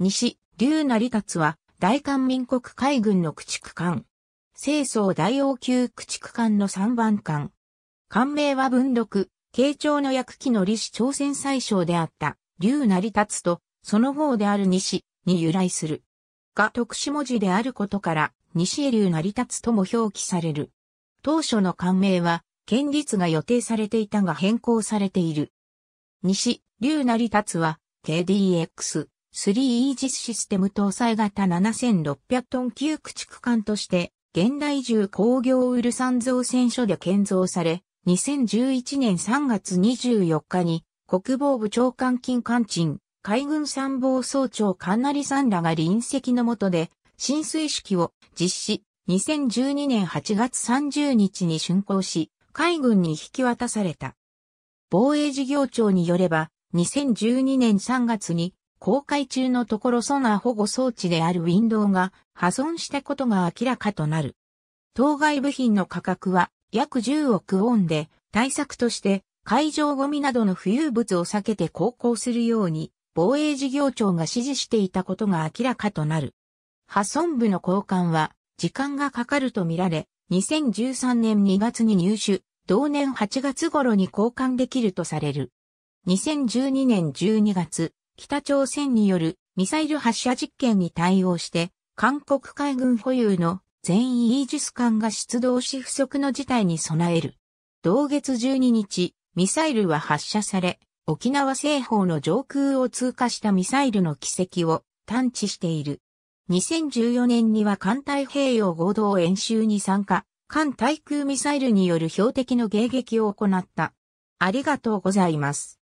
西、竜成達は、大韓民国海軍の駆逐艦。清掃大王級駆逐艦の3番艦。艦名は文禄、慶長の役期の李氏朝鮮最小であった、竜成達と、その号である西に由来する。が特殊文字であることから、西へ竜成達とも表記される。当初の艦名は、県立が予定されていたが変更されている。西、竜成達は、KDX。3イージスシステム搭載型7600トン級駆逐艦として、現代重工業ウルサン造船所で建造され、2011年3月24日に、国防部長官金艦鎮、海軍参謀総長カンナリさんらが臨席の下で、浸水式を実施、2012年8月30日に竣工し、海軍に引き渡された。防衛事業庁によれば、2012年3月に公開中のところソナー保護装置であるウィンドウが破損したことが明らかとなる。当該部品の価格は約10億ウォンで対策として海上ゴミなどの浮遊物を避けて航行するように防衛事業庁が指示していたことが明らかとなる。破損部の交換は時間がかかるとみられ、2013年2月に入手、同年8月頃に交換できるとされる。2012年12月、北朝鮮によるミサイル発射実験に対応して、韓国海軍保有の全員イージス艦が出動し不測の事態に備える。同月12日、ミサイルは発射され、沖縄西方の上空を通過したミサイルの軌跡を探知している。2014年には艦太平洋合同演習に参加、艦対空ミサイルによる標的の迎撃を行った。ありがとうございます。